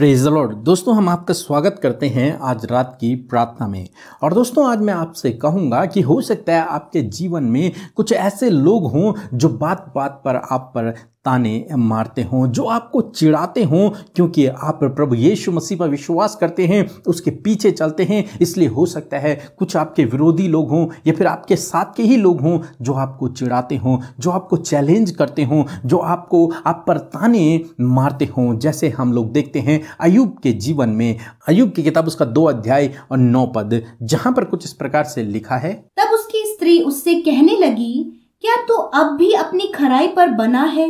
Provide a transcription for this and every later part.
Praise Lord दोस्तों हम आपका स्वागत करते हैं आज रात की प्रार्थना में और दोस्तों आज मैं आपसे कहूँगा कि हो सकता है आपके जीवन में कुछ ऐसे लोग हों जो बात बात पर आप पर ताने मारते हों जो आपको चिढ़ाते हों क्योंकि आप प्रभु यीशु मसीह पर विश्वास करते हैं उसके पीछे चलते हैं इसलिए हो सकता है कुछ आपके विरोधी लोग हों या फिर आपके साथ के ही लोग हों जो आपको चिढ़ाते हों जो आपको चैलेंज करते हों जो आपको आप पर ताने मारते हों जैसे हम लोग देखते हैं अयुब के जीवन में अयुब की किताब उसका दो अध्याय और नौ पद जहाँ पर कुछ इस प्रकार से लिखा है तब उसकी स्त्री उससे कहने लगी क्या तू तो अब भी अपनी खराई पर बना है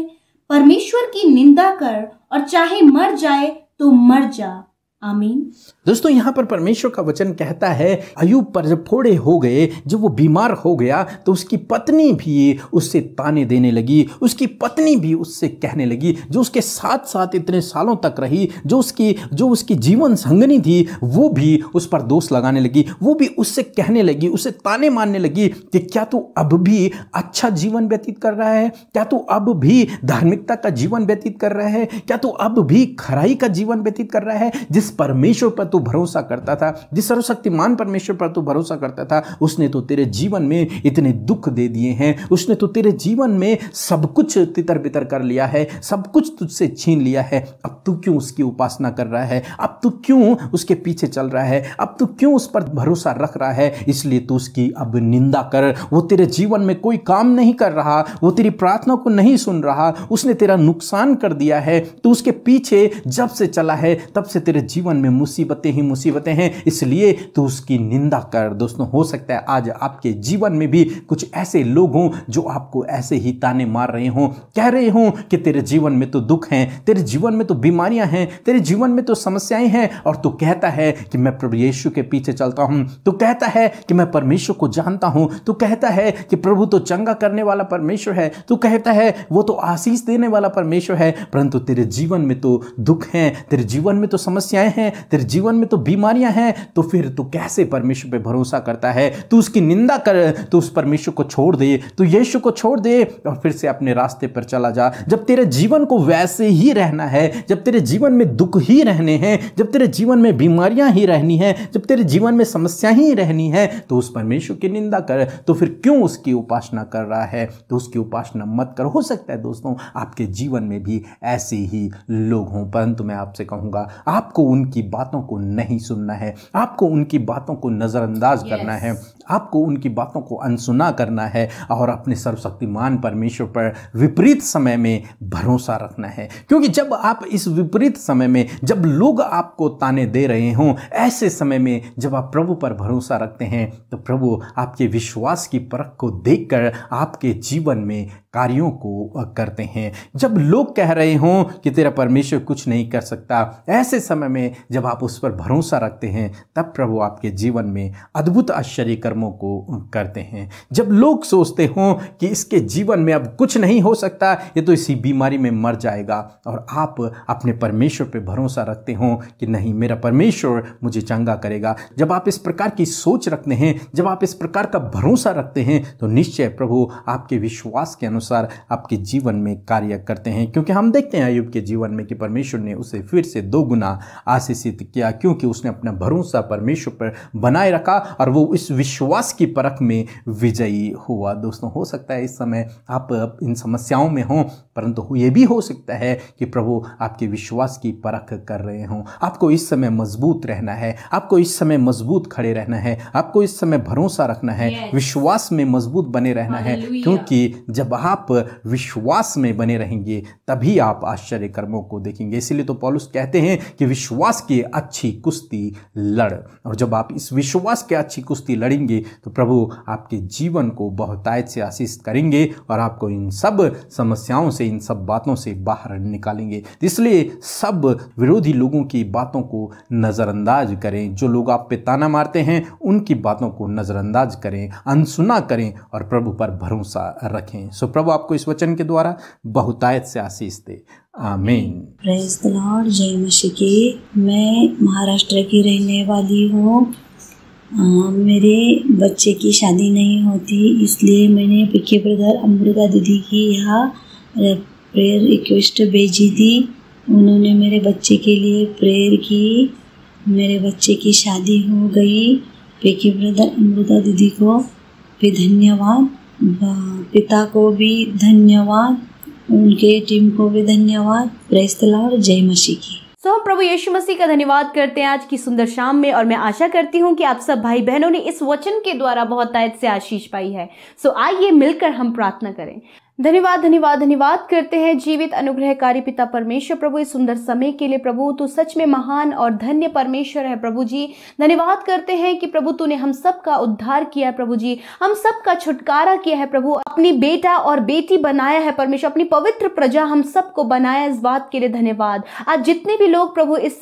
परमेश्वर की निंदा कर और चाहे मर जाए तो मर जा दोस्तों यहाँ पर परमेश्वर का वचन कहता है अयुब पर जब फोड़े हो गए जब वो बीमार हो गया तो उसकी पत्नी भी उससे ताने देने लगी उसकी पत्नी भी उससे कहने लगी जो उसके साथ साथ इतने सालों तक रही जो उसकी जो उसकी जीवन संगनी थी वो भी उस पर दोष लगाने लगी वो भी उससे कहने लगी उसे ताने मारने लगी कि क्या तू अब भी अच्छा जीवन व्यतीत कर रहा है क्या तू अब भी धार्मिकता का जीवन व्यतीत कर रहा है क्या तू अब भी खराई का जीवन व्यतीत कर रहा है जिस परमेश्वर पर तू भरोसा करता था जिस सर्वशक्तिमान परमेश्वर पर तू भरोसा करता था उसने तो तेरे जीवन में इतने दुख दे दिए हैं उसने तो तेरे जीवन में सब कुछ तितर बितर कर लिया है सब कुछ तुझसे छीन लिया है अब तू क्यों उसकी उपासना कर रहा है अब तू क्यों उसके पीछे चल रहा है अब तू क्यों उस पर भरोसा रख रहा है इसलिए तू उसकी अब निंदा कर वो तेरे जीवन में कोई काम नहीं कर रहा वो तेरी प्रार्थना को नहीं सुन रहा उसने तेरा नुकसान कर दिया है तू उसके पीछे जब से चला है तब से तेरे जीवन जीवन में मुसीबतें ही मुसीबतें हैं इसलिए तो उसकी निंदा कर दोस्तों हो सकता है आज आपके जीवन में भी कुछ ऐसे लोग हों जो आपको ऐसे ही ताने मार रहे हों कह रहे हों कि तेरे जीवन में तो दुख हैं तेरे जीवन में तो बीमारियां हैं तेरे जीवन में तो समस्याएं हैं और तू कहता है कि मैं प्रभु यीशु के पीछे चलता हूं तू कहता है कि मैं परमेश्वर को जानता हूं तू कहता है कि प्रभु तो चंगा करने वाला परमेश्वर है तू कहता है वो तो आशीष देने वाला परमेश्वर है परंतु तेरे जीवन में तो दुख हैं तेरे जीवन में तो समस्याएं समस्याएं हैं तेरे जीवन में तो बीमारियां हैं तो फिर तू कैसे परमेश्वर पे भरोसा करता है तू उसकी निंदा कर तू उस परमेश्वर को छोड़ दे तू यीशु को छोड़ दे और फिर से अपने रास्ते पर चला जा जब तेरे जीवन को वैसे ही रहना है जब तेरे जीवन में दुख ही रहने हैं जब तेरे जीवन में बीमारियां ही रहनी है जब तेरे जीवन में समस्या ही रहनी है तो उस परमेश्वर की निंदा कर तो फिर क्यों उसकी उपासना कर रहा है तो उसकी उपासना मत कर हो सकता है दोस्तों आपके जीवन में भी ऐसे ही लोग हों परंतु मैं आपसे कहूँगा आपको उन उनकी बातों को नहीं सुनना है आपको उनकी बातों को नज़रअंदाज yes. करना है आपको उनकी बातों को अनसुना करना है और अपने सर्वशक्तिमान परमेश्वर पर विपरीत समय में भरोसा रखना है क्योंकि जब आप इस विपरीत समय में जब लोग आपको ताने दे रहे हों ऐसे समय में जब आप प्रभु पर भरोसा रखते हैं तो प्रभु आपके विश्वास की परख को देखकर आपके जीवन में कार्यों को करते हैं जब लोग कह रहे हों कि तेरा परमेश्वर कुछ नहीं कर सकता ऐसे समय में जब आप उस पर भरोसा रखते हैं तब प्रभु आपके जीवन में अद्भुत आश्चर्य कर्मों को करते हैं जब लोग सोचते हों कि इसके जीवन में अब कुछ नहीं हो सकता ये तो इसी बीमारी में मर जाएगा और आप अपने परमेश्वर पर भरोसा रखते हों कि नहीं मेरा परमेश्वर मुझे चंगा करेगा जब आप इस प्रकार की सोच रखते हैं जब आप इस प्रकार का भरोसा रखते हैं तो निश्चय प्रभु आपके विश्वास के अनुसार आपके जीवन में कार्य करते हैं क्योंकि हम देखते हैं अयुब के जीवन में कि परमेश्वर ने उसे फिर से दो गुना आशीषित किया क्योंकि उसने अपना भरोसा परमेश्वर पर बनाए रखा और वो इस विश्वास की परख में विजयी हुआ दोस्तों हो सकता है इस समय आप इन समस्याओं में हों परंतु ये भी हो सकता है कि प्रभु आपके विश्वास की परख कर रहे हों आपको इस समय मजबूत रहना है आपको इस समय मजबूत खड़े रहना है आपको इस समय भरोसा रखना है विश्वास में मजबूत बने रहना है क्योंकि जब आप विश्वास में बने रहेंगे तभी आप आश्चर्य कर्मों को देखेंगे इसीलिए तो पॉलुस कहते हैं कि विश्वास विश्वास के अच्छी कुश्ती लड़ और जब आप इस विश्वास के अच्छी कुश्ती लड़ेंगे तो प्रभु आपके जीवन को बहुतायत से आशीष करेंगे और आपको इन सब समस्याओं से इन सब बातों से बाहर निकालेंगे इसलिए सब विरोधी लोगों की बातों को नज़रअंदाज करें जो लोग आप पे ताना मारते हैं उनकी बातों को नज़रअंदाज करें अनसुना करें और प्रभु पर भरोसा रखें सो प्रभु आपको इस वचन के द्वारा बहुतायत से आशीष दे आमीन लॉर्ड जय मसी की मैं महाराष्ट्र की रहने वाली हूँ मेरे बच्चे की शादी नहीं होती इसलिए मैंने पिके ब्रदर अमृता दीदी की यहाँ प्रेयर रिक्वेस्ट भेजी थी उन्होंने मेरे बच्चे के लिए प्रेयर की मेरे बच्चे की शादी हो गई पिके ब्रदर अमृता दीदी को भी धन्यवाद पिता को भी धन्यवाद उनके टीम को भी धन्यवाद प्रेस और जय मसीह की सो हम प्रभु यीशु मसीह का धन्यवाद करते हैं आज की सुंदर शाम में और मैं आशा करती हूँ कि आप सब भाई बहनों ने इस वचन के द्वारा बहुत आयत से आशीष पाई है सो आइए मिलकर हम प्रार्थना करें धन्यवाद धन्यवाद धन्यवाद करते हैं जीवित अनुग्रहकारी पिता परमेश्वर प्रभु इस सुंदर समय के लिए प्रभु तू सच में महान और धन्य परमेश्वर है प्रभु जी धन्यवाद करते हैं कि प्रभु तूने हम सब का उद्धार किया है प्रभु जी हम सब का छुटकारा किया है प्रभु अपनी बेटा और बेटी बनाया है परमेश्वर अपनी पवित्र प्रजा हम सबको बनाया इस बात के लिए धन्यवाद आज जितने भी लोग प्रभु इस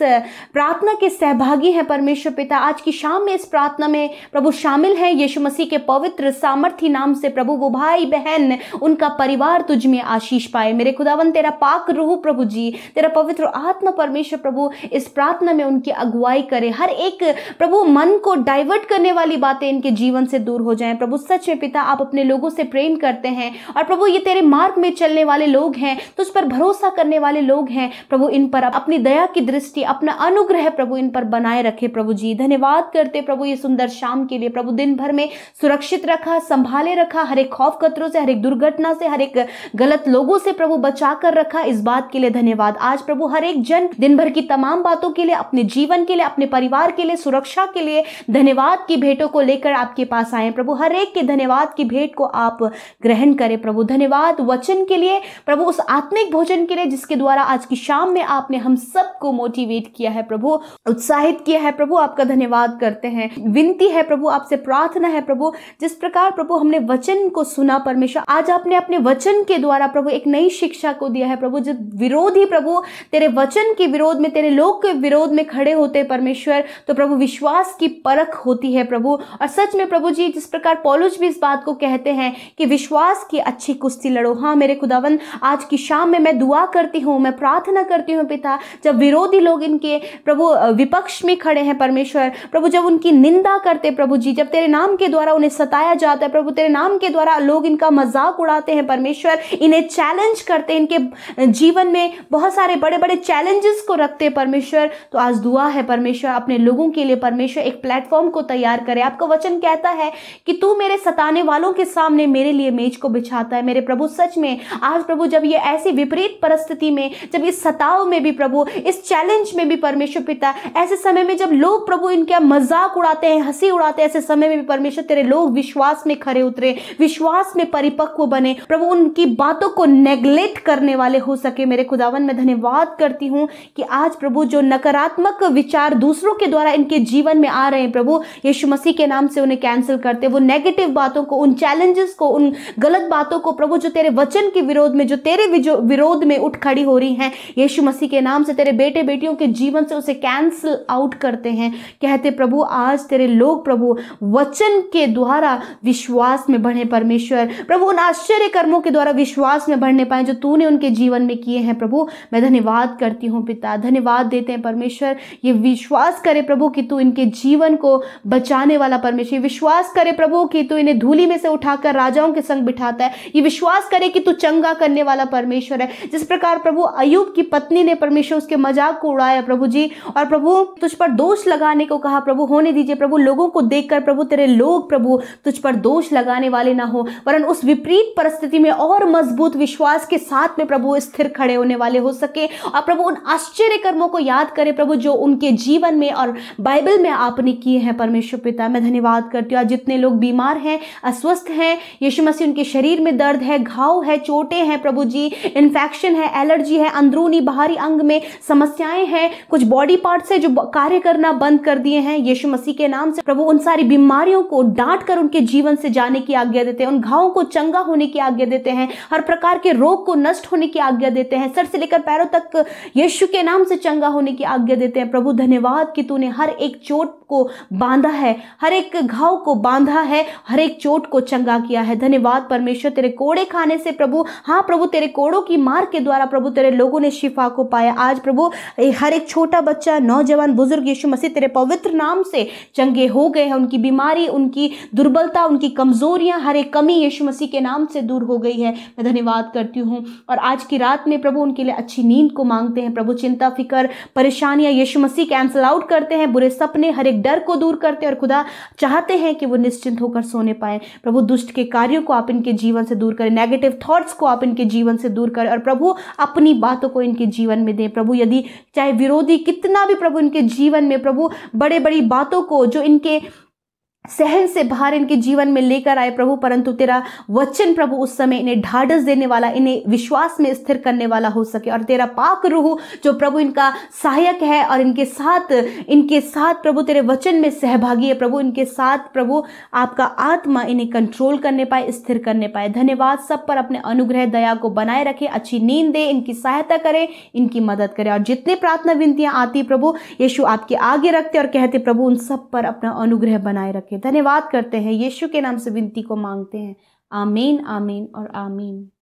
प्रार्थना के सहभागी हैं परमेश्वर पिता आज की शाम में इस प्रार्थना में प्रभु शामिल हैं यीशु मसीह के पवित्र सामर्थ्य नाम से प्रभु वो भाई बहन उनका परिवार तुझ में आशीष पाए मेरे खुदावन तेरा पाक रूह प्रभु जी तेरा पवित्र आत्मा परमेश्वर प्रभु इस प्रार्थना में उनकी अगुवाई करे हर एक प्रभु मन को डाइवर्ट करने वाली बातें इनके जीवन से दूर हो जाए प्रभु सच में पिता आप अपने लोगों से प्रेम करते हैं और प्रभु ये तेरे मार्ग में चलने वाले लोग हैं तुझ पर भरोसा करने वाले लोग हैं प्रभु इन पर अपनी दया की दृष्टि अपना अनुग्रह प्रभु इन पर बनाए रखे प्रभु जी धन्यवाद करते प्रभु ये सुंदर शाम के लिए प्रभु दिन भर में सुरक्षित रखा संभाले रखा हर एक खौफ खतरों से हर एक दुर्घटना से हर हर एक गलत लोगों से प्रभु बचा कर रखा इस बात के लिए धन्यवाद आज प्रभु हर एक जन दिन भर की तमाम बातों के लिए अपने जीवन के लिए अपने परिवार के लिए सुरक्षा के लिए धन्यवाद की भेंटों को लेकर आपके पास आए प्रभु हर एक के धन्यवाद की भेंट को आप ग्रहण करें प्रभु धन्यवाद वचन के लिए प्रभु उस आत्मिक भोजन के लिए जिसके द्वारा आज की शाम में आपने हम सबको मोटिवेट किया है प्रभु उत्साहित किया है प्रभु आपका धन्यवाद करते हैं विनती है प्रभु आपसे प्रार्थना है प्रभु जिस प्रकार प्रभु हमने वचन को सुना परमेश्वर आज आपने अपने अपने वचन के द्वारा प्रभु एक नई शिक्षा को दिया है प्रभु जब विरोधी प्रभु तेरे वचन के विरोध में तेरे लोग के विरोध में खड़े होते परमेश्वर तो प्रभु विश्वास की परख होती है प्रभु और सच में प्रभु जी जिस प्रकार पॉलुज भी इस बात को कहते हैं कि विश्वास की अच्छी कुश्ती लड़ो हाँ मेरे खुदावन आज की शाम में मैं दुआ करती हूँ मैं प्रार्थना करती हूँ पिता जब विरोधी लोग इनके प्रभु विपक्ष में खड़े हैं परमेश्वर प्रभु जब उनकी निंदा करते प्रभु जी जब तेरे नाम के द्वारा उन्हें सताया जाता है प्रभु तेरे नाम के द्वारा लोग इनका मजाक उड़ाते हैं परमेश्वर इन्हें चैलेंज करते इनके जीवन में बहुत सारे बड़े बड़े चैलेंजेस को रखते परमेश्वर तो आज दुआ है परमेश्वर अपने लोगों के लिए परमेश्वर एक प्लेटफॉर्म को तैयार करे आपका वचन कहता है कि तू मेरे सताने वालों के सामने मेरे लिए मेज को बिछाता है मेरे प्रभु सच में आज प्रभु जब ये ऐसी विपरीत परिस्थिति में जब इस सताव में भी प्रभु इस चैलेंज में भी परमेश्वर पिता ऐसे समय में जब लोग प्रभु इनका मजाक उड़ाते हैं हंसी उड़ाते हैं ऐसे समय में भी परमेश्वर तेरे लोग विश्वास में खड़े उतरे विश्वास में परिपक्व बने प्रभु प्रभु उनकी बातों को नेग्लेक्ट करने वाले हो सके मेरे खुदावन मैं धन्यवाद करती हूँ कि आज प्रभु जो नकारात्मक विचार दूसरों के द्वारा इनके जीवन में आ रहे हैं प्रभु यीशु मसीह के नाम से उन्हें कैंसिल करते वो नेगेटिव बातों को उन चैलेंजेस को उन गलत बातों को प्रभु जो तेरे वचन के विरोध में जो तेरे विरोध में उठ खड़ी हो रही हैं यीशु मसीह के नाम से तेरे बेटे बेटियों के जीवन से उसे कैंसिल आउट करते हैं कहते प्रभु आज तेरे लोग प्रभु वचन के द्वारा विश्वास में बढ़े परमेश्वर प्रभु उन आश्चर्य कर कर्मों के द्वारा विश्वास में बढ़ने पाए जो तूने उनके जीवन में किए हैं प्रभु मैं धन्यवाद करती हूँ पिता धन्यवाद देते हैं परमेश्वर ये विश्वास करे प्रभु कि तू इनके जीवन को बचाने वाला परमेश्वर ये विश्वास करे प्रभु कि तू इन्हें धूली में से उठाकर राजाओं के संग बिठाता है ये विश्वास करे कि तू चंगा करने वाला परमेश्वर है जिस प्रकार प्रभु अयुब की पत्नी ने परमेश्वर उसके मजाक को उड़ाया प्रभु जी और प्रभु तुझ पर दोष लगाने को कहा प्रभु होने दीजिए प्रभु लोगों को देखकर प्रभु तेरे लोग प्रभु तुझ पर दोष लगाने वाले ना हो वरन उस विपरीत परिस्थिति में और मजबूत विश्वास के साथ में प्रभु स्थिर खड़े होने वाले हो सके और प्रभु उन आश्चर्य कर्मों को याद करें प्रभु जो उनके जीवन में और बाइबल में आपने किए हैं परमेश्वर पिता मैं धन्यवाद करती हूँ जितने लोग बीमार हैं अस्वस्थ हैं यीशु मसीह उनके शरीर में दर्द है घाव है चोटें हैं प्रभु जी इन्फेक्शन है एलर्जी है अंदरूनी बाहरी अंग में समस्याएं हैं कुछ बॉडी पार्ट्स है जो कार्य करना बंद कर दिए हैं यीशु मसीह के नाम से प्रभु उन सारी बीमारियों को डांट कर उनके जीवन से जाने की आज्ञा देते हैं उन घावों को चंगा होने की आज्ञा देते हैं हर प्रकार के रोग को नष्ट होने की आज्ञा देते हैं सर से लेकर पैरों तक यीशु के नाम से चंगा होने की आज्ञा देते हैं प्रभु धन्यवाद कि तूने हर एक चोट को बांधा है हर एक घाव को बांधा है हर एक चोट को चंगा किया है धन्यवाद परमेश्वर तेरे कोड़े खाने से प्रभु हाँ प्रभु तेरे कोड़ों की मार के द्वारा प्रभु तेरे लोगों ने शिफा को पाया आज प्रभु हर एक छोटा बच्चा नौजवान बुजुर्ग यीशु मसीह तेरे पवित्र नाम से चंगे हो गए हैं उनकी बीमारी उनकी दुर्बलता उनकी कमजोरियां हर एक कमी यीशु मसीह के नाम से दूर हो गई है मैं धन्यवाद करती हूँ और आज की रात में प्रभु उनके लिए अच्छी नींद को मांगते हैं प्रभु चिंता फिकर परेशानियाँ यीशु मसीह कैंसल आउट करते हैं बुरे सपने हर एक डर को दूर करते हैं और खुदा चाहते हैं कि वो निश्चिंत होकर सोने पाए प्रभु दुष्ट के कार्यों को आप इनके जीवन से दूर करें नेगेटिव थॉट्स को आप इनके जीवन से दूर करें और प्रभु अपनी बातों को इनके जीवन में दें प्रभु यदि चाहे विरोधी कितना भी प्रभु इनके जीवन में प्रभु बड़े बड़ी बातों को जो इनके सहन से बाहर इनके जीवन में लेकर आए प्रभु परंतु तेरा वचन प्रभु उस समय इन्हें ढाढ़स देने वाला इन्हें विश्वास में स्थिर करने वाला हो सके और तेरा पाक रूह जो प्रभु इनका सहायक है और इनके साथ इनके साथ प्रभु तेरे वचन में सहभागी है प्रभु इनके साथ प्रभु आपका आत्मा इन्हें कंट्रोल करने पाए स्थिर करने पाए धन्यवाद सब पर अपने अनुग्रह दया को बनाए रखे अच्छी नींद दे इनकी सहायता करे इनकी मदद करे और जितने प्रार्थना विनतियाँ आती प्रभु यीशु आपके आगे रखते और कहते प्रभु उन सब पर अपना अनुग्रह बनाए रखे धन्यवाद करते हैं यीशु के नाम से विनती को मांगते हैं आमीन आमीन और आमीन